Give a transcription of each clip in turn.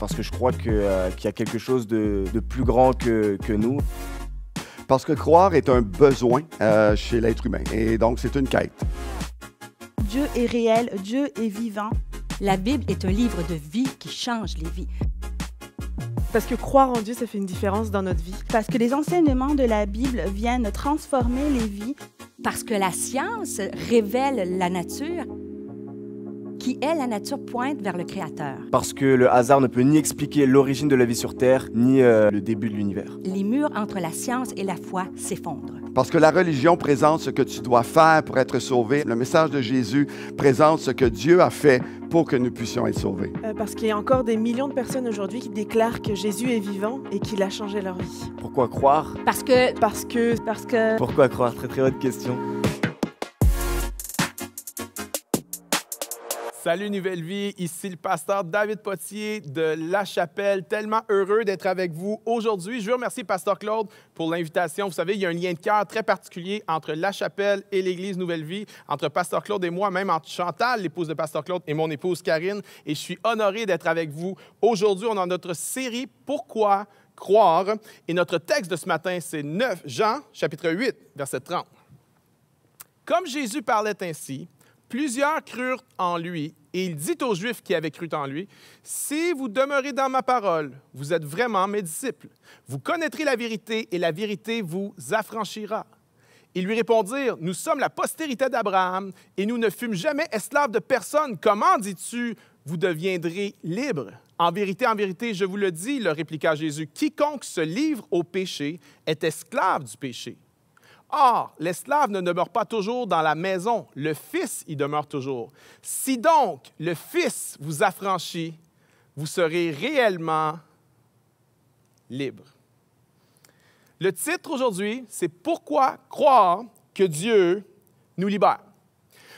parce que je crois euh, qu'il y a quelque chose de, plus grand que, nous parce que croire est un besoin euh, chez l'être humain et donc c'est une quête. Dieu est réel, Dieu est vivant. La Bible est un livre de vie qui change les vies. Parce que croire en Dieu, ça fait une différence dans notre vie. Parce que les enseignements de la Bible viennent transformer les vies. Parce que la science révèle la nature qui est la nature pointe vers le Créateur. Parce que le hasard ne peut ni expliquer l'origine de la vie sur Terre, ni euh, le début de l'univers. Les murs entre la science et la foi s'effondrent. Parce que la religion présente ce que tu dois faire pour être sauvé. Le message de Jésus présente ce que Dieu a fait pour que nous puissions être sauvés. Euh, parce qu'il y a encore des millions de personnes aujourd'hui qui déclarent que Jésus est vivant et qu'il a changé leur vie. Pourquoi croire Parce que... Parce que... Parce que... Pourquoi croire Très très bonne question. Salut Nouvelle Vie, ici le pasteur David Potier de La Chapelle. Tellement heureux d'être avec vous aujourd'hui. Je veux remercier Pasteur Claude pour l'invitation. Vous savez, il y a un lien de cœur très particulier entre La Chapelle et l'Église Nouvelle Vie, entre Pasteur Claude et moi, même entre Chantal, l'épouse de Pasteur Claude, et mon épouse Karine. Et je suis honoré d'être avec vous. Aujourd'hui, on a notre série Pourquoi croire? Et notre texte de ce matin, c'est 9 Jean, chapitre 8, verset 30. Comme Jésus parlait ainsi, Plusieurs crurent en lui, et il dit aux Juifs qui avaient cru en lui, Si vous demeurez dans ma parole, vous êtes vraiment mes disciples. Vous connaîtrez la vérité, et la vérité vous affranchira. Ils lui répondirent, Nous sommes la postérité d'Abraham, et nous ne fûmes jamais esclaves de personne. Comment dis-tu, vous deviendrez libres? En vérité, en vérité, je vous le dis, leur répliqua Jésus, quiconque se livre au péché est esclave du péché. Or, l'esclave ne demeure pas toujours dans la maison, le Fils y demeure toujours. Si donc le Fils vous affranchit, vous serez réellement libre. Le titre aujourd'hui, c'est Pourquoi croire que Dieu nous libère?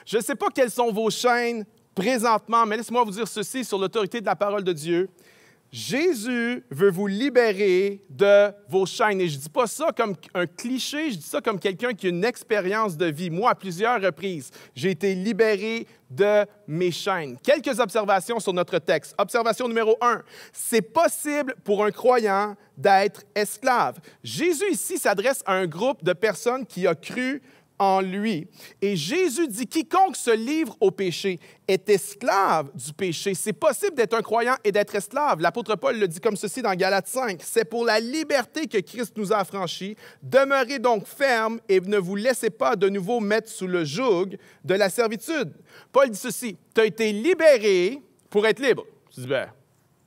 Je ne sais pas quelles sont vos chaînes présentement, mais laissez-moi vous dire ceci sur l'autorité de la parole de Dieu. Jésus veut vous libérer de vos chaînes. Et je ne dis pas ça comme un cliché, je dis ça comme quelqu'un qui a une expérience de vie. Moi, à plusieurs reprises, j'ai été libéré de mes chaînes. Quelques observations sur notre texte. Observation numéro un, c'est possible pour un croyant d'être esclave. Jésus ici s'adresse à un groupe de personnes qui a cru en lui. Et Jésus dit, quiconque se livre au péché est esclave du péché. C'est possible d'être un croyant et d'être esclave. L'apôtre Paul le dit comme ceci dans Galates 5. C'est pour la liberté que Christ nous a affranchis. Demeurez donc ferme et ne vous laissez pas de nouveau mettre sous le joug de la servitude. Paul dit ceci, tu as été libéré pour être libre. Tu ben,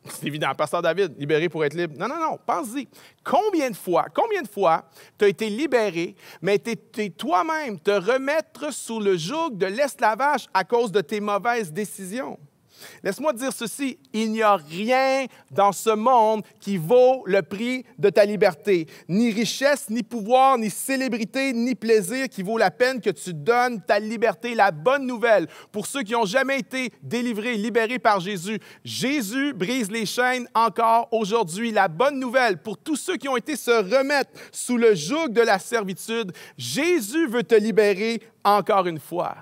c'est évident, pasteur David, libéré pour être libre. Non, non, non, pense-y. Combien de fois, combien de fois tu as été libéré, mais tu toi-même te remettre sous le joug de l'esclavage à cause de tes mauvaises décisions? Laisse-moi dire ceci, il n'y a rien dans ce monde qui vaut le prix de ta liberté. Ni richesse, ni pouvoir, ni célébrité, ni plaisir qui vaut la peine que tu donnes ta liberté. La bonne nouvelle pour ceux qui n'ont jamais été délivrés, libérés par Jésus, Jésus brise les chaînes encore aujourd'hui. La bonne nouvelle pour tous ceux qui ont été se remettre sous le joug de la servitude, Jésus veut te libérer encore une fois.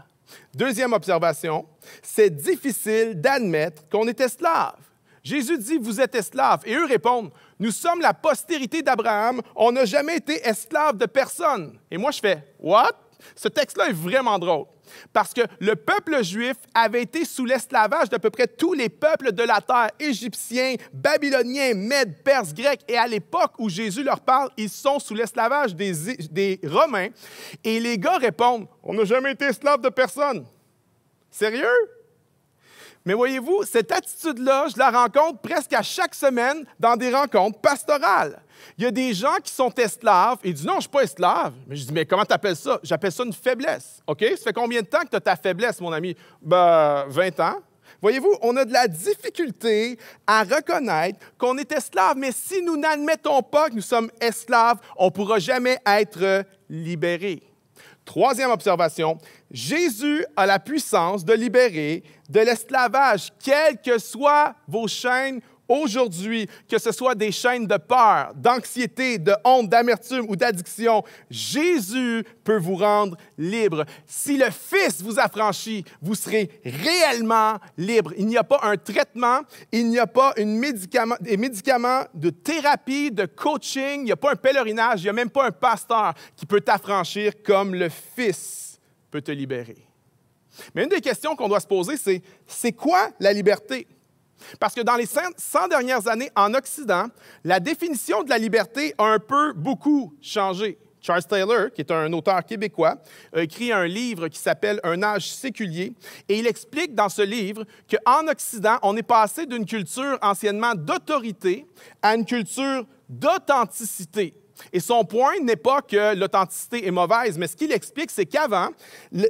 Deuxième observation, c'est difficile d'admettre qu'on est esclave. Jésus dit, vous êtes esclaves. Et eux répondent, nous sommes la postérité d'Abraham, on n'a jamais été esclave de personne. Et moi, je fais, what? Ce texte-là est vraiment drôle parce que le peuple juif avait été sous l'esclavage d'à peu près tous les peuples de la terre, égyptiens, babyloniens, mèdes, perses, grecs, et à l'époque où Jésus leur parle, ils sont sous l'esclavage des, des Romains. Et les gars répondent, on n'a jamais été esclave de personne. Sérieux? Mais voyez-vous, cette attitude-là, je la rencontre presque à chaque semaine dans des rencontres pastorales. Il y a des gens qui sont esclaves et ils disent non, je ne suis pas esclave. Mais je dis mais comment tu appelles ça J'appelle ça une faiblesse. OK Ça fait combien de temps que tu as ta faiblesse, mon ami Ben, 20 ans. Voyez-vous, on a de la difficulté à reconnaître qu'on est esclave, mais si nous n'admettons pas que nous sommes esclaves, on ne pourra jamais être libérés. Troisième observation, Jésus a la puissance de libérer de l'esclavage, quelles que soient vos chaînes aujourd'hui, que ce soit des chaînes de peur, d'anxiété, de honte, d'amertume ou d'addiction, Jésus peut vous rendre libre. Si le Fils vous affranchit, vous serez réellement libre. Il n'y a pas un traitement, il n'y a pas une médicament, des médicaments de thérapie, de coaching, il n'y a pas un pèlerinage, il n'y a même pas un pasteur qui peut t'affranchir comme le Fils peut te libérer. Mais une des questions qu'on doit se poser, c'est c'est quoi la liberté? Parce que dans les 100 dernières années en Occident, la définition de la liberté a un peu beaucoup changé. Charles Taylor, qui est un auteur québécois, écrit un livre qui s'appelle Un âge séculier. Et il explique dans ce livre qu'en Occident, on est passé d'une culture anciennement d'autorité à une culture d'authenticité. Et son point n'est pas que l'authenticité est mauvaise, mais ce qu'il explique, c'est qu'avant,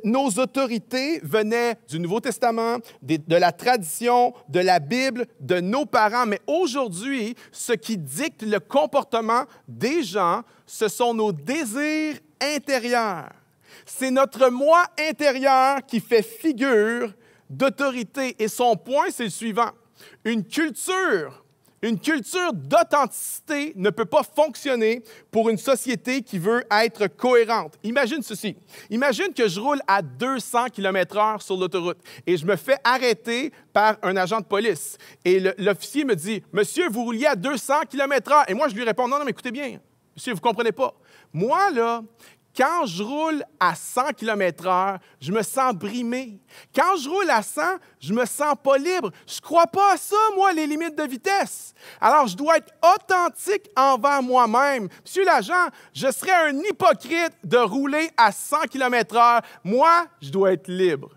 nos autorités venaient du Nouveau Testament, de la tradition, de la Bible, de nos parents. Mais aujourd'hui, ce qui dicte le comportement des gens, ce sont nos désirs intérieurs. C'est notre moi intérieur qui fait figure d'autorité. Et son point, c'est le suivant. Une culture une culture d'authenticité ne peut pas fonctionner pour une société qui veut être cohérente. Imagine ceci. Imagine que je roule à 200 km/h sur l'autoroute et je me fais arrêter par un agent de police. Et l'officier me dit, Monsieur, vous rouliez à 200 km/h. Et moi, je lui réponds, Non, non, mais écoutez bien. Monsieur, vous ne comprenez pas. Moi, là, quand je roule à 100 km/h, je me sens brimé. Quand je roule à 100, je me sens pas libre. Je crois pas à ça, moi, les limites de vitesse. Alors, je dois être authentique envers moi-même. Monsieur l'agent, je serais un hypocrite de rouler à 100 km/h. Moi, je dois être libre.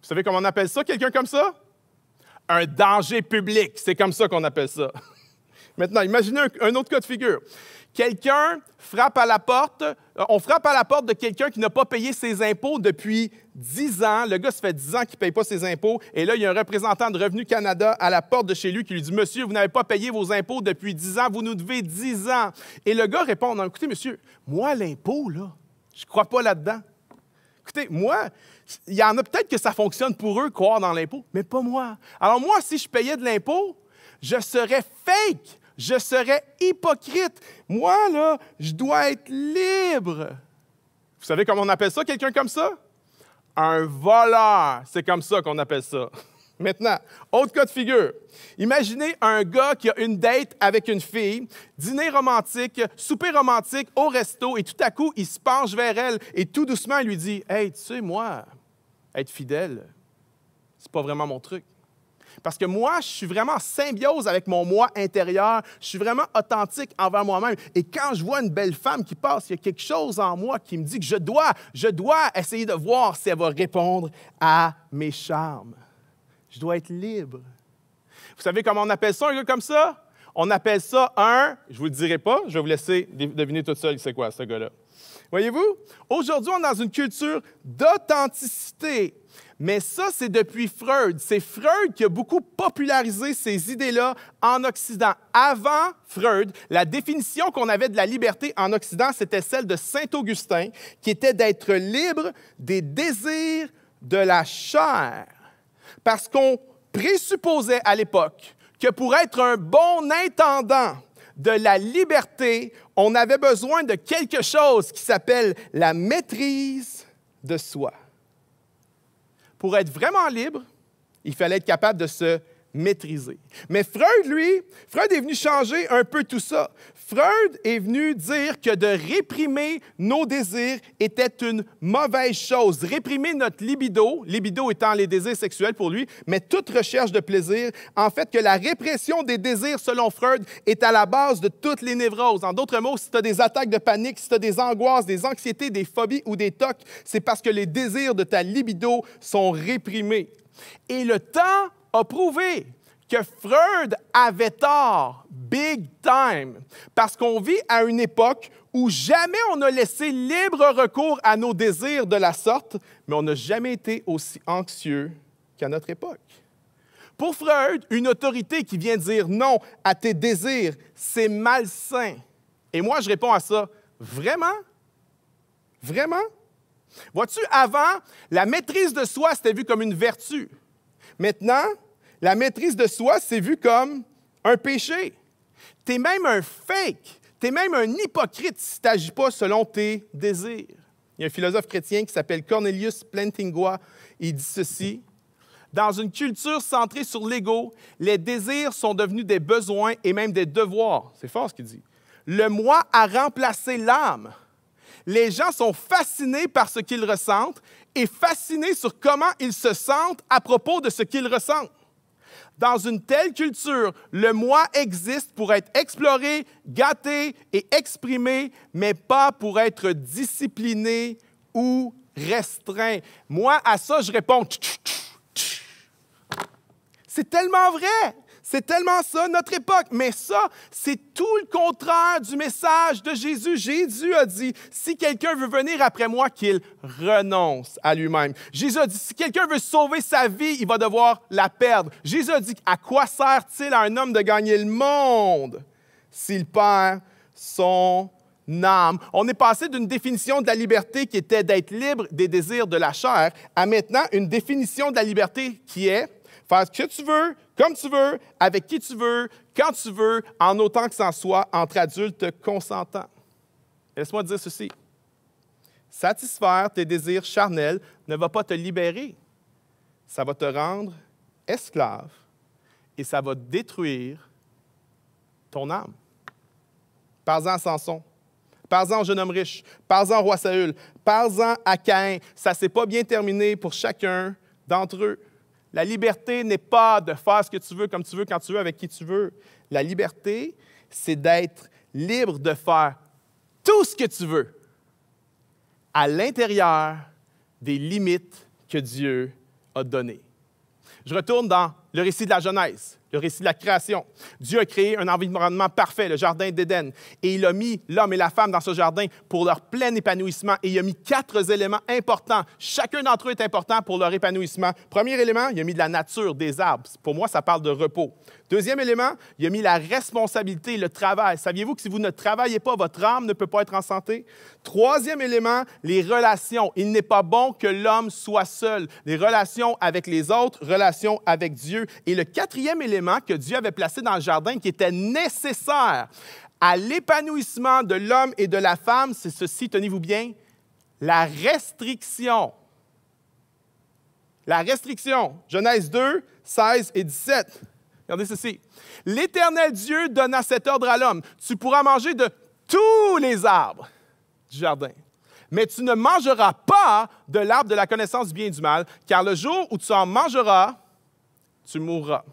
Vous savez comment on appelle ça, quelqu'un comme ça? Un danger public. C'est comme ça qu'on appelle ça. Maintenant, imaginez un autre cas de figure. Quelqu'un frappe à la porte, euh, on frappe à la porte de quelqu'un qui n'a pas payé ses impôts depuis 10 ans. Le gars, ça fait 10 ans qu'il ne paye pas ses impôts. Et là, il y a un représentant de Revenu Canada à la porte de chez lui qui lui dit Monsieur, vous n'avez pas payé vos impôts depuis 10 ans, vous nous devez 10 ans. Et le gars répond non, Écoutez, monsieur, moi, l'impôt, là, je ne crois pas là-dedans. Écoutez, moi, il y en a peut-être que ça fonctionne pour eux, croire dans l'impôt, mais pas moi. Alors, moi, si je payais de l'impôt, je serais fake je serais hypocrite. Moi, là, je dois être libre. Vous savez comment on appelle ça, quelqu'un comme ça? Un voleur. C'est comme ça qu'on appelle ça. Maintenant, autre cas de figure. Imaginez un gars qui a une date avec une fille, dîner romantique, souper romantique au resto, et tout à coup, il se penche vers elle et tout doucement, il lui dit Hey, tu sais, moi, être fidèle, c'est pas vraiment mon truc. Parce que moi, je suis vraiment en symbiose avec mon moi intérieur. Je suis vraiment authentique envers moi-même. Et quand je vois une belle femme qui passe, il y a quelque chose en moi qui me dit que je dois, je dois essayer de voir si elle va répondre à mes charmes. Je dois être libre. Vous savez comment on appelle ça, un gars comme ça? On appelle ça un, je ne vous le dirai pas, je vais vous laisser deviner tout seul c'est quoi ce gars-là. Voyez-vous? Aujourd'hui, on est dans une culture d'authenticité. Mais ça, c'est depuis Freud. C'est Freud qui a beaucoup popularisé ces idées-là en Occident. Avant Freud, la définition qu'on avait de la liberté en Occident, c'était celle de Saint Augustin, qui était d'être libre des désirs de la chair. Parce qu'on présupposait à l'époque que pour être un bon intendant de la liberté, on avait besoin de quelque chose qui s'appelle la maîtrise de soi pour être vraiment libre, il fallait être capable de se maîtriser. Mais Freud, lui, Freud est venu changer un peu tout ça. Freud est venu dire que de réprimer nos désirs était une mauvaise chose. Réprimer notre libido, libido étant les désirs sexuels pour lui, mais toute recherche de plaisir, en fait, que la répression des désirs, selon Freud, est à la base de toutes les névroses. En d'autres mots, si tu as des attaques de panique, si tu as des angoisses, des anxiétés, des phobies ou des tocs, c'est parce que les désirs de ta libido sont réprimés. Et le temps a prouvé que Freud avait tort, big time, parce qu'on vit à une époque où jamais on a laissé libre recours à nos désirs de la sorte, mais on n'a jamais été aussi anxieux qu'à notre époque. Pour Freud, une autorité qui vient dire non à tes désirs, c'est malsain. Et moi, je réponds à ça, vraiment? Vraiment? Vois-tu, avant, la maîtrise de soi, c'était vu comme une vertu. Maintenant, la maîtrise de soi, c'est vu comme un péché. Tu es même un fake. Tu es même un hypocrite si tu n'agis pas selon tes désirs. Il y a un philosophe chrétien qui s'appelle Cornelius Plantingua. Il dit ceci Dans une culture centrée sur l'ego, les désirs sont devenus des besoins et même des devoirs. C'est fort ce qu'il dit. Le moi a remplacé l'âme. Les gens sont fascinés par ce qu'ils ressentent et fascinés sur comment ils se sentent à propos de ce qu'ils ressentent. Dans une telle culture, le moi existe pour être exploré, gâté et exprimé, mais pas pour être discipliné ou restreint. Moi, à ça, je réponds. C'est tellement vrai. C'est tellement ça, notre époque. Mais ça, c'est tout le contraire du message de Jésus. Jésus a dit, si quelqu'un veut venir après moi, qu'il renonce à lui-même. Jésus a dit, si quelqu'un veut sauver sa vie, il va devoir la perdre. Jésus a dit, à quoi sert-il à un homme de gagner le monde s'il perd son âme? On est passé d'une définition de la liberté qui était d'être libre des désirs de la chair à maintenant une définition de la liberté qui est Faire ce que tu veux, comme tu veux, avec qui tu veux, quand tu veux, en autant que ça soit entre adultes consentants. Laisse-moi dire ceci. Satisfaire tes désirs charnels ne va pas te libérer. Ça va te rendre esclave et ça va détruire ton âme. Par en Samson. Parle-en jeune homme riche. Par en roi Saül. Par en à Caïn. Ça s'est pas bien terminé pour chacun d'entre eux. La liberté n'est pas de faire ce que tu veux, comme tu veux, quand tu veux, avec qui tu veux. La liberté, c'est d'être libre de faire tout ce que tu veux à l'intérieur des limites que Dieu a données. Je retourne dans le récit de la Genèse le récit de la création. Dieu a créé un environnement parfait, le jardin d'Éden, et il a mis l'homme et la femme dans ce jardin pour leur plein épanouissement. Et il a mis quatre éléments importants. Chacun d'entre eux est important pour leur épanouissement. Premier élément, il a mis de la nature, des arbres. Pour moi, ça parle de repos. Deuxième élément, il a mis la responsabilité, le travail. Saviez-vous que si vous ne travaillez pas, votre âme ne peut pas être en santé? Troisième élément, les relations. Il n'est pas bon que l'homme soit seul. Les relations avec les autres, relations avec Dieu. Et le quatrième élément que Dieu avait placé dans le jardin qui était nécessaire à l'épanouissement de l'homme et de la femme, c'est ceci, tenez-vous bien, la restriction. La restriction. Genèse 2, 16 et 17. Regardez ceci. L'Éternel Dieu donna cet ordre à l'homme. Tu pourras manger de tous les arbres du jardin, mais tu ne mangeras pas de l'arbre de la connaissance du bien et du mal, car le jour où tu en mangeras, tu mourras.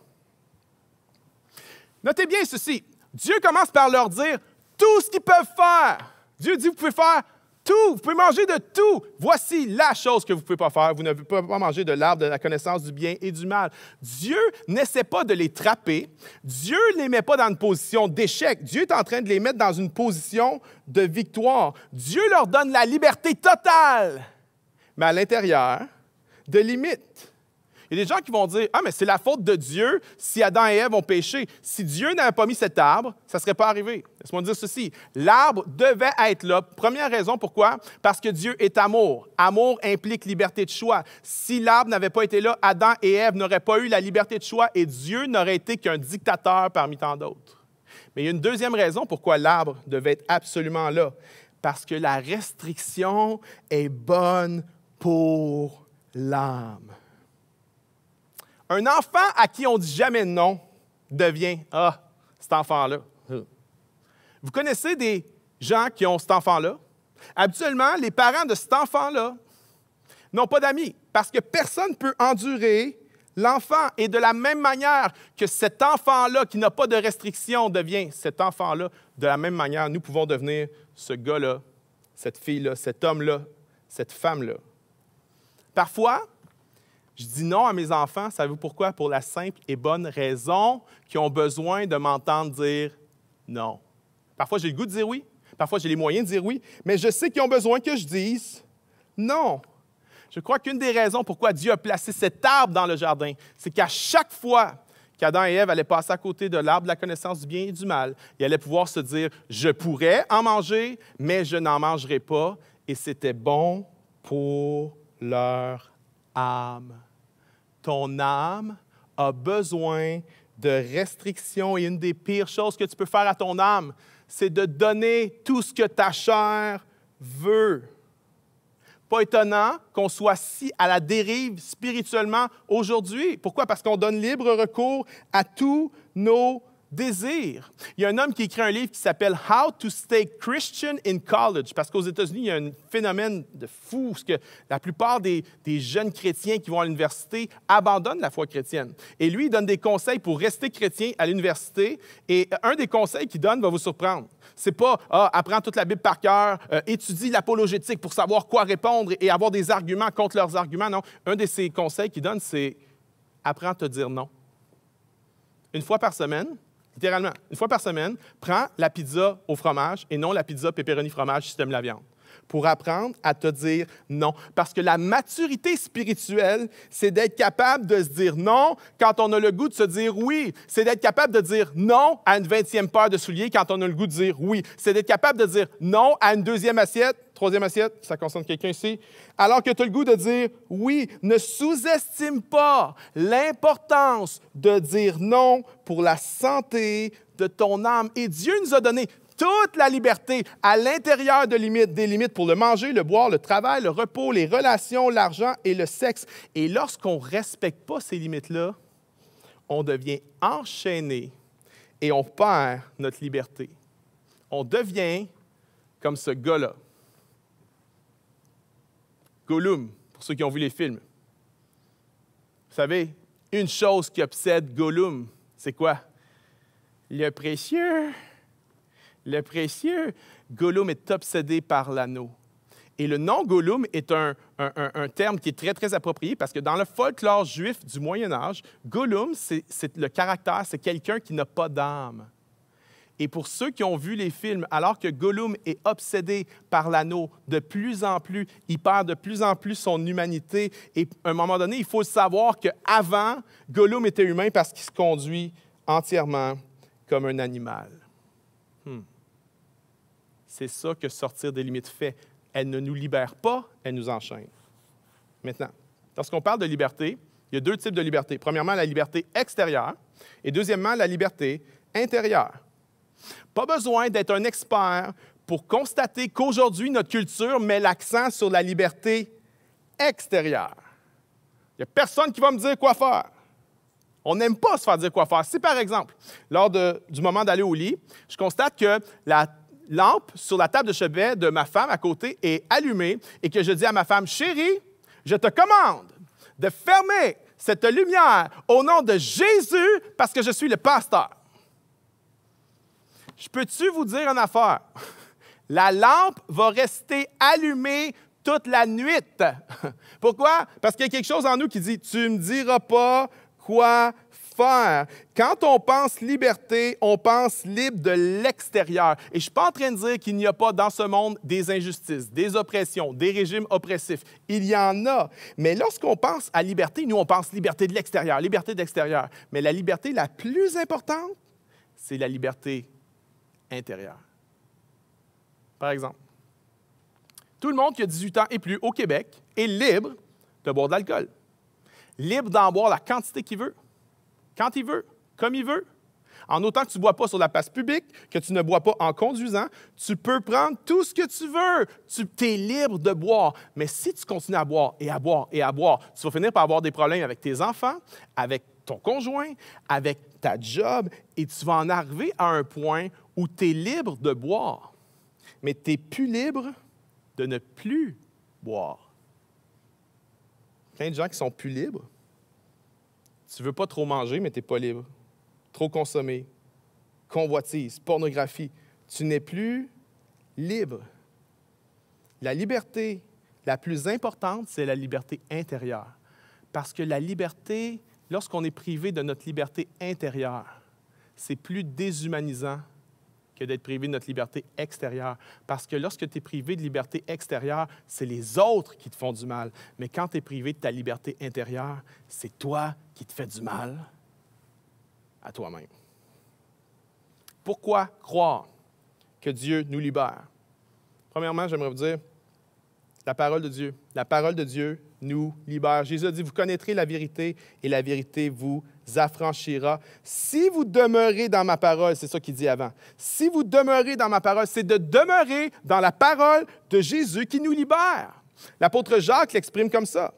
Notez bien ceci. Dieu commence par leur dire tout ce qu'ils peuvent faire. Dieu dit, vous pouvez faire vous pouvez manger de tout. Voici la chose que vous ne pouvez pas faire. Vous ne pouvez pas manger de l'arbre de la connaissance du bien et du mal. Dieu n'essaie pas de les trapper. Dieu ne les met pas dans une position d'échec. Dieu est en train de les mettre dans une position de victoire. Dieu leur donne la liberté totale, mais à l'intérieur de limites. Il y a des gens qui vont dire Ah, mais c'est la faute de Dieu si Adam et Ève ont péché. Si Dieu n'avait pas mis cet arbre, ça ne serait pas arrivé. Laisse-moi dire ceci l'arbre devait être là. Première raison, pourquoi Parce que Dieu est amour. Amour implique liberté de choix. Si l'arbre n'avait pas été là, Adam et Ève n'auraient pas eu la liberté de choix et Dieu n'aurait été qu'un dictateur parmi tant d'autres. Mais il y a une deuxième raison pourquoi l'arbre devait être absolument là. Parce que la restriction est bonne pour l'âme. Un enfant à qui on dit jamais non devient Ah, cet enfant-là. Vous connaissez des gens qui ont cet enfant-là? Habituellement, les parents de cet enfant-là n'ont pas d'amis parce que personne ne peut endurer l'enfant. Et de la même manière que cet enfant-là qui n'a pas de restrictions devient cet enfant-là, de la même manière, nous pouvons devenir ce gars-là, cette fille-là, cet homme-là, cette femme-là. Parfois, je dis non à mes enfants, savez-vous pourquoi? Pour la simple et bonne raison qu'ils ont besoin de m'entendre dire non. Parfois, j'ai le goût de dire oui, parfois, j'ai les moyens de dire oui, mais je sais qu'ils ont besoin que je dise non. Je crois qu'une des raisons pourquoi Dieu a placé cet arbre dans le jardin, c'est qu'à chaque fois qu'Adam et Ève allaient passer à côté de l'arbre de la connaissance du bien et du mal, ils allaient pouvoir se dire, je pourrais en manger, mais je n'en mangerai pas, et c'était bon pour leur âme ton âme a besoin de restrictions et une des pires choses que tu peux faire à ton âme, c'est de donner tout ce que ta chair veut. Pas étonnant qu'on soit si à la dérive spirituellement aujourd'hui. Pourquoi? Parce qu'on donne libre recours à tous nos désir. Il y a un homme qui écrit un livre qui s'appelle How to Stay Christian in College, parce qu'aux États-Unis, il y a un phénomène de fou, parce que la plupart des, jeunes chrétiens qui vont à l'université abandonnent la foi chrétienne. Et lui, il donne des conseils pour rester chrétien à l'université, et un des conseils qu'il donne va vous surprendre. C'est pas ah, apprendre toute la Bible par cœur, étudier euh, étudie l'apologétique pour savoir quoi répondre et avoir des arguments contre leurs arguments. Non, un de ses conseils qu'il donne, c'est apprends à te dire non. Une fois par semaine, littéralement, une fois par semaine, prends la pizza au fromage et non la pizza pepperoni fromage si tu aimes la viande pour apprendre à te dire non. Parce que la maturité spirituelle, c'est d'être capable de se dire non quand on a le goût de se dire oui. C'est d'être capable de dire non à une vingtième paire de souliers quand on a le goût de dire oui. C'est d'être capable de dire non à une deuxième assiette Troisième assiette, ça concerne quelqu'un ici. Alors que tu as le goût de dire oui, ne sous-estime pas l'importance de dire non pour la santé de ton âme. Et Dieu nous a donné toute la liberté à l'intérieur de limites, des limites pour le manger, le boire, le travail, le repos, les relations, l'argent et le sexe. Et lorsqu'on ne respecte pas ces limites-là, on devient enchaîné et on perd notre liberté. On devient comme ce gars-là. Gollum, pour ceux qui ont vu les films. Vous savez, une chose qui obsède Gollum, c'est quoi? Le précieux. Le précieux. Gollum est obsédé par l'anneau. Et le nom Gollum est un, terme qui est très, très approprié parce que dans le folklore juif du Moyen Âge, Gollum, c'est le caractère, c'est quelqu'un qui n'a pas d'âme. Et pour ceux qui ont vu les films, alors que Gollum est obsédé par l'anneau de plus en plus, il perd de plus en plus son humanité. Et à un moment donné, il faut savoir qu'avant, Gollum était humain parce qu'il se conduit entièrement comme un animal. Hmm. C'est ça que sortir des limites fait. Elle ne nous libère pas, elle nous enchaîne. Maintenant, lorsqu'on parle de liberté, il y a deux types de liberté. Premièrement, la liberté extérieure et deuxièmement, la liberté intérieure. Pas besoin d'être un expert pour constater qu'aujourd'hui, notre culture met l'accent sur la liberté extérieure. Il n'y a personne qui va me dire quoi faire. On n'aime pas se faire dire quoi faire. Si, par exemple, lors du moment d'aller au lit, je constate que la lampe sur la table de chevet de ma femme à côté est allumée et que je dis à ma femme, chérie, je te commande de fermer cette lumière au nom de Jésus parce que je suis le pasteur. Je peux-tu vous dire une affaire? La lampe va rester allumée toute la nuit. Pourquoi? Parce qu'il y a quelque chose en nous qui dit, tu ne me diras pas quoi faire. Quand on pense liberté, on pense libre de l'extérieur. Et je ne suis pas en train de dire qu'il n'y a pas dans ce monde des injustices, des oppressions, des régimes oppressifs. Il y en a. Mais lorsqu'on pense à liberté, nous, on pense liberté de l'extérieur, liberté d'extérieur. Mais la liberté la plus importante, c'est la liberté intérieure. Par exemple, tout le monde qui a 18 ans et plus au Québec est libre de boire de l'alcool, libre d'en boire la quantité qu'il veut, quand il veut, comme il veut. En autant que tu ne bois pas sur la place publique, que tu ne bois pas en conduisant, tu peux prendre tout ce que tu veux. Tu es libre de boire. Mais si tu continues à boire et à boire et à boire, tu vas finir par avoir des problèmes avec tes enfants, avec ton conjoint, avec ta job, et tu vas en arriver à un point où tu es libre de boire, mais tu n'es plus libre de ne plus boire. Plein de gens qui sont plus libres. Tu veux pas trop manger, mais tu n'es pas libre. Trop consommer, convoitise, pornographie. Tu n'es plus libre. La liberté la plus importante, c'est la liberté intérieure. Parce que la liberté, lorsqu'on est privé de notre liberté intérieure, c'est plus déshumanisant que d'être privé de notre liberté extérieure. Parce que lorsque tu es privé de liberté extérieure, c'est les autres qui te font du mal. Mais quand tu es privé de ta liberté intérieure, c'est toi qui te fais du mal à toi-même. Pourquoi croire que Dieu nous libère? Premièrement, j'aimerais vous dire la parole de Dieu. La parole de Dieu nous libère. Jésus a dit, vous connaîtrez la vérité et la vérité vous libère affranchira. Si vous demeurez dans ma parole, c'est ça qu'il dit avant. Si vous demeurez dans ma parole, c'est de demeurer dans la parole de Jésus qui nous libère. L'apôtre Jacques l'exprime comme ça.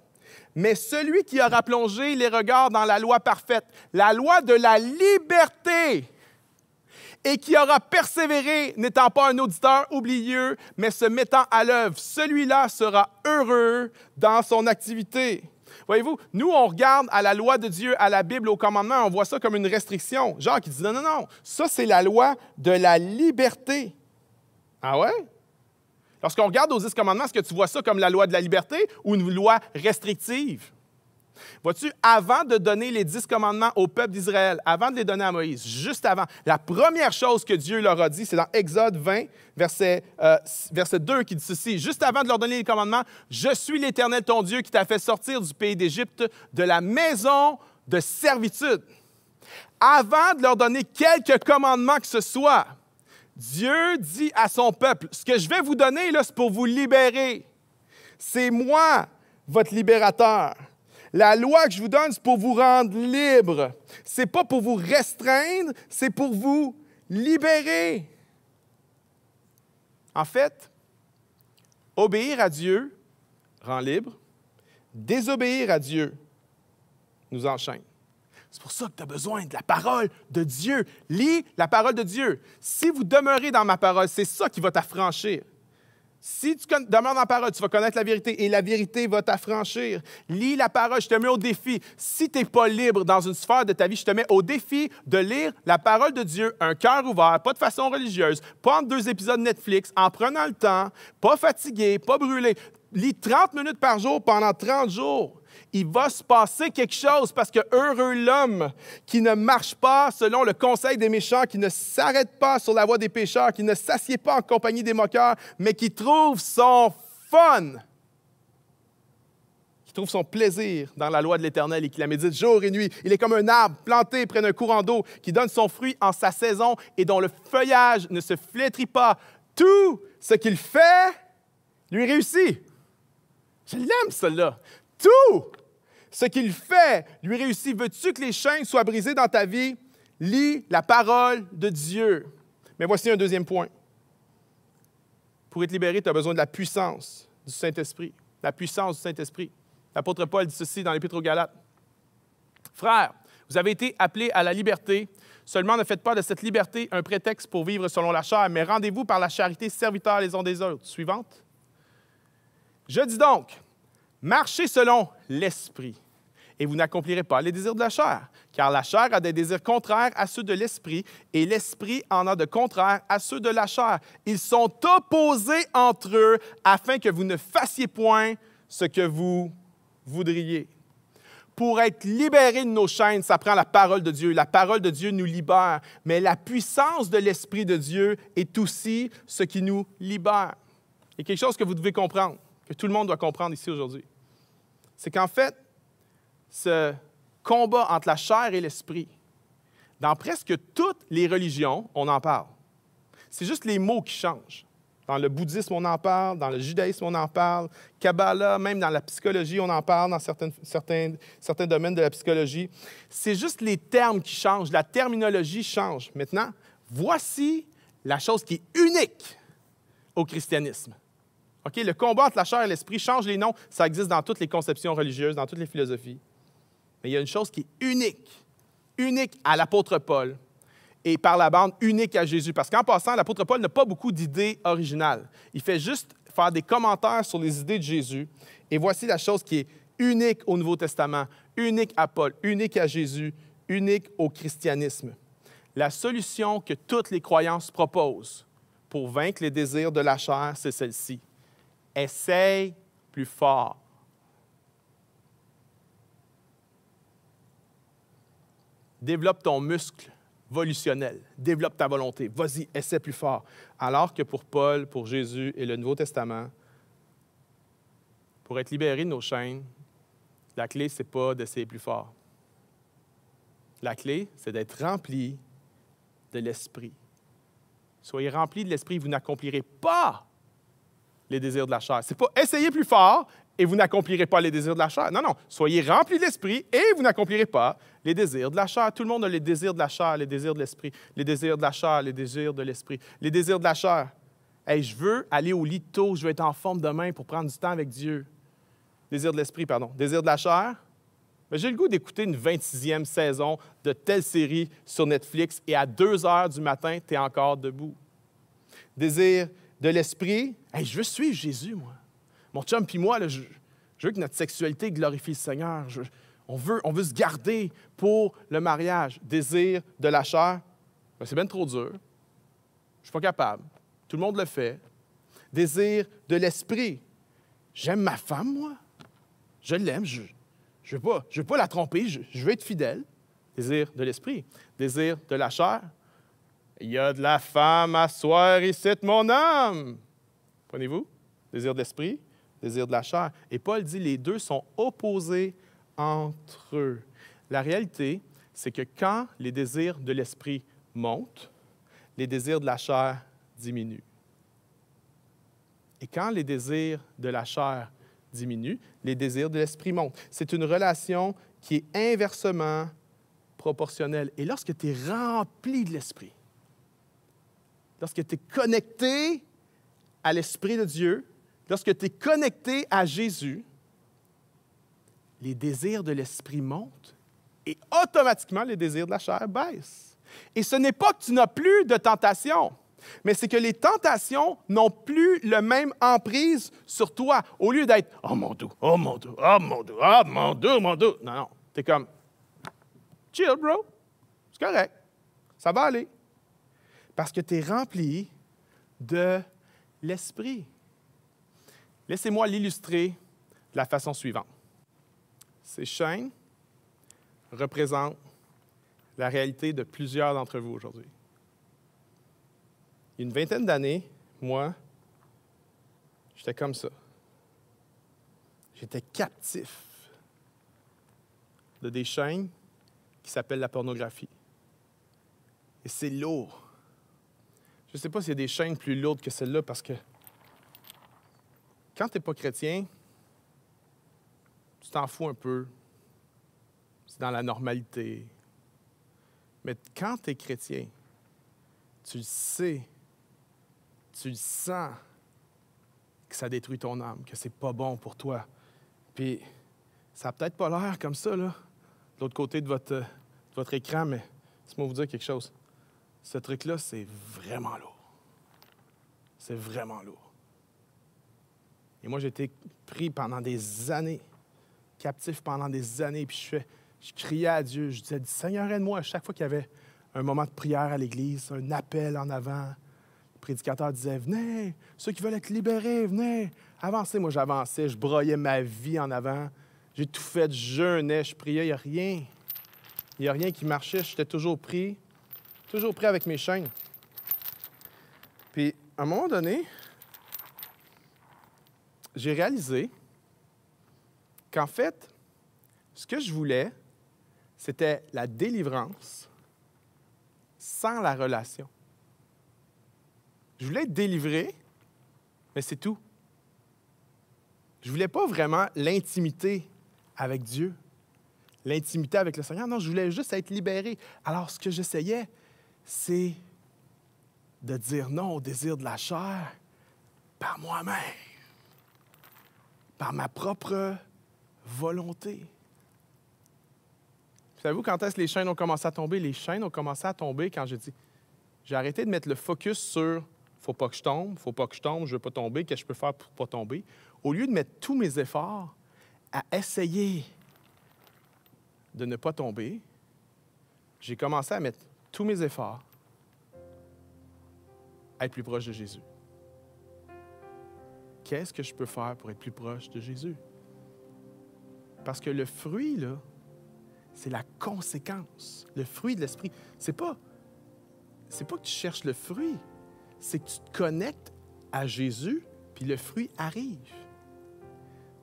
Mais celui qui aura plongé les regards dans la loi parfaite, la loi de la liberté, et qui aura persévéré, n'étant pas un auditeur oublieux, mais se mettant à l'œuvre, celui-là sera heureux dans son activité. Voyez-vous, nous, on regarde à la loi de Dieu, à la Bible, au commandement, on voit ça comme une restriction. Jacques, qui dit non, non, non, ça, c'est la loi de la liberté. Ah ouais? Lorsqu'on regarde aux dix commandements, est-ce que tu vois ça comme la loi de la liberté ou une loi restrictive? Vois-tu, avant de donner les dix commandements au peuple d'Israël, avant de les donner à Moïse, juste avant, la première chose que Dieu leur a dit, c'est dans Exode 20, verset, euh, verset 2, qui dit ceci, juste avant de leur donner les commandements, je suis l'Éternel ton Dieu qui t'a fait sortir du pays d'Égypte, de la maison de servitude. Avant de leur donner quelques commandements que ce soit, Dieu dit à son peuple, ce que je vais vous donner, là, c'est pour vous libérer. C'est moi, votre libérateur. La loi que je vous donne, c'est pour vous rendre libre. C'est pas pour vous restreindre, c'est pour vous libérer. En fait, obéir à Dieu rend libre. Désobéir à Dieu nous enchaîne. C'est pour ça que tu as besoin de la parole de Dieu. Lis la parole de Dieu. Si vous demeurez dans ma parole, c'est ça qui va t'affranchir. Si tu demandes la parole, tu vas connaître la vérité et la vérité va t'affranchir. Lis la parole, je te mets au défi. Si tu n'es pas libre dans une sphère de ta vie, je te mets au défi de lire la parole de Dieu, un cœur ouvert, pas de façon religieuse, pas en deux épisodes Netflix, en prenant le temps, pas fatigué, pas brûlé. Lis 30 minutes par jour pendant 30 jours il va se passer quelque chose parce que heureux l'homme qui ne marche pas selon le conseil des méchants, qui ne s'arrête pas sur la voie des pécheurs, qui ne s'assied pas en compagnie des moqueurs, mais qui trouve son fun, qui trouve son plaisir dans la loi de l'Éternel et qui la médite jour et nuit. Il est comme un arbre planté près d'un courant d'eau qui donne son fruit en sa saison et dont le feuillage ne se flétrit pas. Tout ce qu'il fait lui réussit. Je l'aime, celle-là. Tout ce qu'il fait lui réussit. Veux-tu que les chaînes soient brisées dans ta vie? Lis la parole de Dieu. Mais voici un deuxième point. Pour être libéré, tu as besoin de la puissance du Saint-Esprit. La puissance du Saint-Esprit. L'apôtre Paul dit ceci dans l'Épître aux Galates. Frères, vous avez été appelés à la liberté. Seulement ne faites pas de cette liberté un prétexte pour vivre selon la chair, mais rendez-vous par la charité serviteur les uns des autres. Suivante. Je dis donc, Marchez selon l'esprit et vous n'accomplirez pas les désirs de la chair, car la chair a des désirs contraires à ceux de l'esprit, et l'esprit en a de contraires à ceux de la chair. Ils sont opposés entre eux afin que vous ne fassiez point ce que vous voudriez. Pour être libéré de nos chaînes, ça prend la parole de Dieu. La parole de Dieu nous libère, mais la puissance de l'Esprit de Dieu est aussi ce qui nous libère. Il y a quelque chose que vous devez comprendre que tout le monde doit comprendre ici aujourd'hui. C'est qu'en fait, ce combat entre la chair et l'esprit, dans presque toutes les religions, on en parle. C'est juste les mots qui changent. Dans le bouddhisme, on en parle, dans le judaïsme, on en parle, Kabbalah, même dans la psychologie, on en parle, dans certains, certains domaines de la psychologie. C'est juste les termes qui changent, la terminologie change. Maintenant, voici la chose qui est unique au christianisme. Le combat entre la chair et l'esprit change les noms. Ça existe dans toutes les conceptions religieuses, dans toutes les philosophies. Mais il y a une chose qui est unique, unique à l'apôtre Paul et par la bande unique à Jésus. Parce qu'en passant, l'apôtre Paul n'a pas beaucoup d'idées originales. Il fait juste faire des commentaires sur les idées de Jésus. Et voici la chose qui est unique au Nouveau Testament, unique à Paul, unique à Jésus, unique au christianisme. La solution que toutes les croyances proposent pour vaincre les désirs de la chair, c'est celle-ci. Essaye plus fort. Développe ton muscle volutionnel. Développe ta volonté. Vas-y, essaie plus fort. Alors que pour Paul, pour Jésus et le Nouveau Testament, pour être libéré de nos chaînes, la clé, c'est pas d'essayer plus fort. La clé, c'est d'être rempli de l'Esprit. Soyez rempli de l'Esprit, vous n'accomplirez pas les désirs de la chair. C'est pas essayer plus fort et vous n'accomplirez pas les désirs de la chair. Non, non. Soyez remplis d'esprit et vous n'accomplirez pas les désirs de la chair. Tout le monde a les désirs de la chair, les désirs de l'esprit, les désirs de la chair, les désirs de l'esprit, les désirs de la chair. Hey, je veux aller au lit tôt, je veux être en forme demain pour prendre du temps avec Dieu. Désir de l'esprit, pardon. Désir de la chair. Mais ben, j'ai le goût d'écouter une 26e saison de telle série sur Netflix et à 2 heures du matin, tu es encore debout. Désir de l'esprit, hey, je veux suivre Jésus, moi. Mon chum puis moi, je, veux que notre sexualité glorifie le Seigneur. on, veut, on veut se garder pour le mariage. Désir de la chair, ben, c'est bien trop dur. Je suis pas capable. Tout le monde le fait. Désir de l'esprit. J'aime ma femme, moi. Je l'aime. Je ne veux, pas, pas la tromper. Je, je veux être fidèle. Désir de l'esprit. Désir de la chair. Il y a de la femme à soir ici, mon âme. Prenez-vous? Désir de l'esprit, désir de la chair. Et Paul dit les deux sont opposés entre eux. La réalité, c'est que quand les désirs de l'esprit montent, les désirs de la chair diminuent. Et quand les désirs de la chair diminuent, les désirs de l'esprit montent. C'est une relation qui est inversement proportionnelle. Et lorsque tu es rempli de l'esprit, lorsque tu es connecté à l'Esprit de Dieu, lorsque tu es connecté à Jésus, les désirs de l'Esprit montent et automatiquement les désirs de la chair baissent. Et ce n'est pas que tu n'as plus de tentation, mais c'est que les tentations n'ont plus le même emprise sur toi. Au lieu d'être Oh mon Dieu, oh mon Dieu, oh mon Dieu, oh mon Dieu, mon Dieu. Non, non. es comme Chill, bro. C'est correct. Ça va aller. Parce que tu es rempli de l'Esprit. Laissez-moi l'illustrer de la façon suivante. Ces chaînes représentent la réalité de plusieurs d'entre vous aujourd'hui. Il y a Une vingtaine d'années, moi, j'étais comme ça. J'étais captif de des chaînes qui s'appellent la pornographie. Et c'est lourd. Je sais pas s'il y a des chaînes plus lourdes que celle-là parce que quand tu t'es pas chrétien, tu t'en fous un peu. C'est dans la normalité. Mais quand tu es chrétien, tu le sais, tu le sens que ça détruit ton âme, que c'est pas bon pour toi. Puis ça n'a peut-être pas l'air comme ça, là, de l'autre côté de votre, votre écran, mais laisse moi vous dire quelque chose ce truc-là, c'est vraiment lourd. C'est vraiment lourd. Et moi, j'ai été pris pendant des années, captif pendant des années, puis je, fais, je criais à Dieu, je disais, Seigneur, aide-moi à chaque fois qu'il y avait un moment de prière à l'église, un appel en avant. Le prédicateur disait, venez, ceux qui veulent être libérés, venez, avancez. Moi, j'avançais, je broyais ma vie en avant. J'ai tout fait, je jeûnais, je priais, il n'y a rien. Il n'y a rien qui marchait, j'étais toujours pris. Toujours pris avec mes chaînes. Puis, à un moment donné, j'ai réalisé qu'en fait, ce que je voulais, c'était la délivrance sans la relation. Je voulais être délivré, mais c'est tout. Je voulais pas vraiment l'intimité avec Dieu, l'intimité avec le Seigneur. Non, je voulais juste être libéré. Alors, ce que j'essayais, c'est de dire non au désir de la chair par moi-même, par ma propre volonté. savez quand est-ce que les chaînes ont commencé à tomber? Les chaînes ont commencé à tomber quand j'ai dit j'ai arrêté de mettre le focus sur faut pas que je tombe, faut pas que je tombe, je veux pas tomber, qu'est-ce que je peux faire pour pas tomber? Au lieu de mettre tous mes efforts à essayer de ne pas tomber, j'ai commencé à mettre tous mes efforts à être plus proche de Jésus. Qu'est-ce que je peux faire pour être plus proche de Jésus? Parce que le fruit, là, c'est la conséquence. Le fruit de l'esprit, c'est pas c'est pas que tu cherches le fruit, c'est que tu te connectes à Jésus, puis le fruit arrive.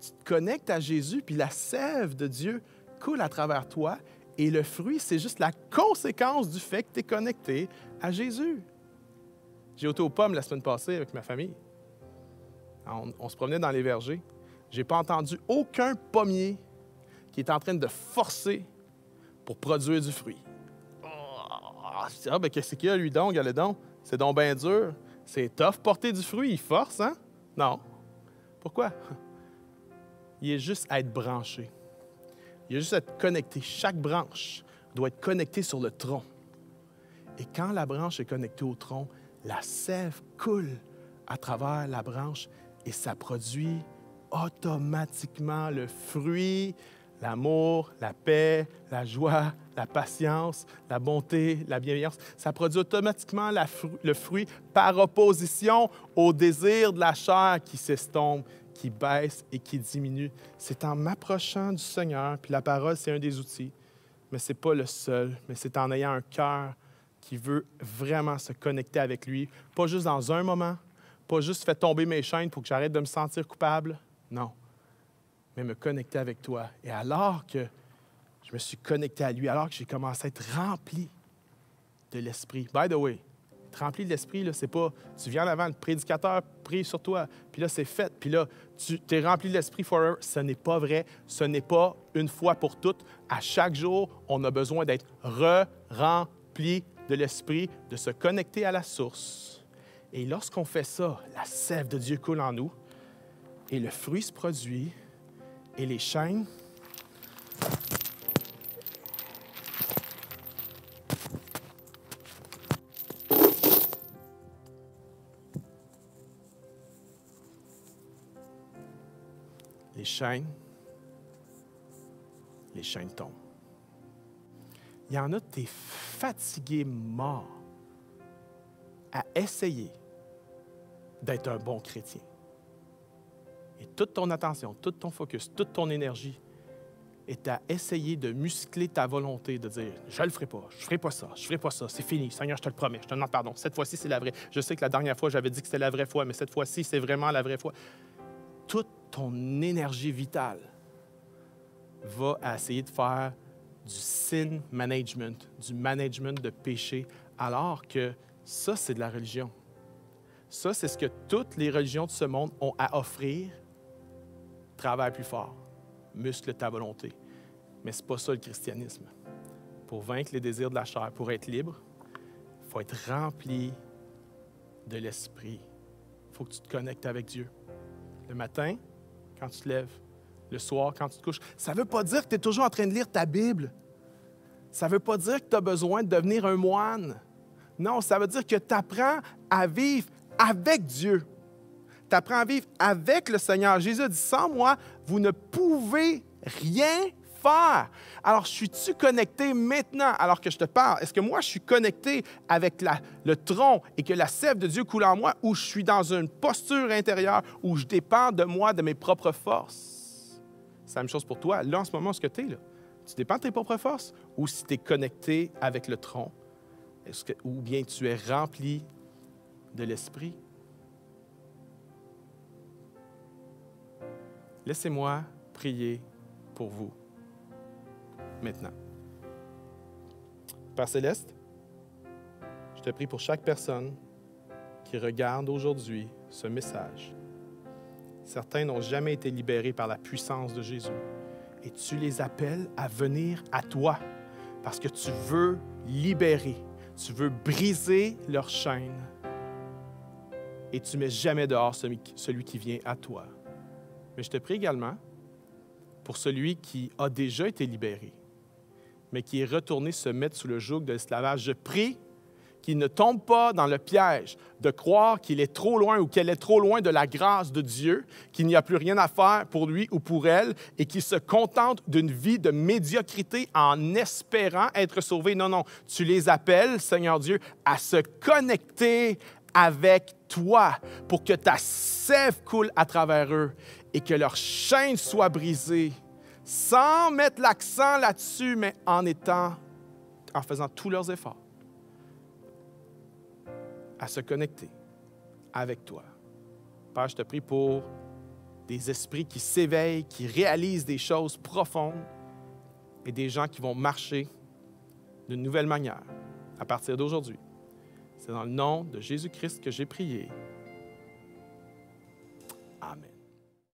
Tu te connectes à Jésus, puis la sève de Dieu coule à travers toi, et le fruit, c'est juste la conséquence du fait que tu es connecté à Jésus. J'ai été aux pommes la semaine passée avec ma famille. On, se promenait dans les vergers. J'ai pas entendu aucun pommier qui est en train de forcer pour produire du fruit. Oh, je dis, ah, ben, qu'est-ce qu'il y a, lui, donc, le don? C'est donc bien dur. C'est tough porter du fruit, il force, hein? Non. Pourquoi? Il est juste à être branché. Il y a juste à être connecté. Chaque branche doit être connectée sur le tronc. Et quand la branche est connectée au tronc, la sève coule à travers la branche et ça produit automatiquement le fruit, l'amour, la paix, la joie, la patience, la bonté, la bienveillance. Ça produit automatiquement le fruit par opposition au désir de la chair qui s'estompe, qui baisse et qui diminue. C'est en m'approchant du Seigneur, puis la parole, c'est un des outils, mais ce n'est pas le seul, mais c'est en ayant un cœur qui veut vraiment se connecter avec lui, pas juste dans un moment, pas juste faire tomber mes chaînes pour que j'arrête de me sentir coupable, non, mais me connecter avec toi. Et alors que je me suis connecté à lui, alors que j'ai commencé à être rempli de l'Esprit, by the way, rempli de l'esprit, c'est pas tu viens en avant, le prédicateur prie sur toi, puis là c'est fait, puis là tu t'es rempli de l'esprit forever. Ce n'est pas vrai, ce n'est pas une fois pour toutes. À chaque jour, on a besoin d'être re-rempli de l'esprit, de se connecter à la source. Et lorsqu'on fait ça, la sève de Dieu coule en nous et le fruit se produit et les chaînes les chaînes, les chaînes tombent. Il y en a, tu es fatigué, mort à essayer d'être un bon chrétien. Et toute ton attention, tout ton focus, toute ton énergie est à essayer de muscler ta volonté, de dire Je le ferai pas, je ferai pas ça, je ferai pas ça, c'est fini, Seigneur, je te le promets, je te demande pardon. Cette fois-ci, c'est la vraie. Je sais que la dernière fois, j'avais dit que c'était la vraie foi, mais cette fois-ci, c'est vraiment la vraie foi ton énergie vitale va essayer de faire du sin management, du management de péché, alors que ça, c'est de la religion. Ça, c'est ce que toutes les religions de ce monde ont à offrir. Travaille plus fort, muscle ta volonté. Mais c'est pas ça le christianisme. Pour vaincre les désirs de la chair, pour être libre, il faut être rempli de l'esprit. Il faut que tu te connectes avec Dieu. Le matin, quand tu te lèves, le soir, quand tu te couches. Ça ne veut pas dire que tu es toujours en train de lire ta Bible. Ça ne veut pas dire que tu as besoin de devenir un moine. Non, ça veut dire que tu apprends à vivre avec Dieu. Tu apprends à vivre avec le Seigneur. Jésus dit, sans moi, vous ne pouvez rien faire. Alors, suis-tu connecté maintenant alors que je te parle? Est-ce que moi, je suis connecté avec la, le tronc et que la sève de Dieu coule en moi ou je suis dans une posture intérieure où je dépends de moi, de mes propres forces? C'est la même chose pour toi. Là, en ce moment, ce que tu es, là, tu dépends de tes propres forces ou si tu es connecté avec le tronc est-ce que, ou bien tu es rempli de l'Esprit? Laissez-moi prier pour vous maintenant. Père céleste, je te prie pour chaque personne qui regarde aujourd'hui ce message. Certains n'ont jamais été libérés par la puissance de Jésus et tu les appelles à venir à toi parce que tu veux libérer, tu veux briser leurs chaînes et tu mets jamais dehors celui qui vient à toi. Mais je te prie également pour celui qui a déjà été libéré, mais qui est retourné se mettre sous le joug de l'esclavage. Je prie qu'il ne tombe pas dans le piège de croire qu'il est trop loin ou qu'elle est trop loin de la grâce de Dieu, qu'il n'y a plus rien à faire pour lui ou pour elle et qu'il se contente d'une vie de médiocrité en espérant être sauvé. Non, non, tu les appelles, Seigneur Dieu, à se connecter avec toi pour que ta sève coule à travers eux et que leur chaîne soit brisées sans mettre l'accent là-dessus, mais en étant, en faisant tous leurs efforts à se connecter avec toi. Père, je te prie pour des esprits qui s'éveillent, qui réalisent des choses profondes et des gens qui vont marcher d'une nouvelle manière à partir d'aujourd'hui. C'est dans le nom de Jésus-Christ que j'ai prié. Amen.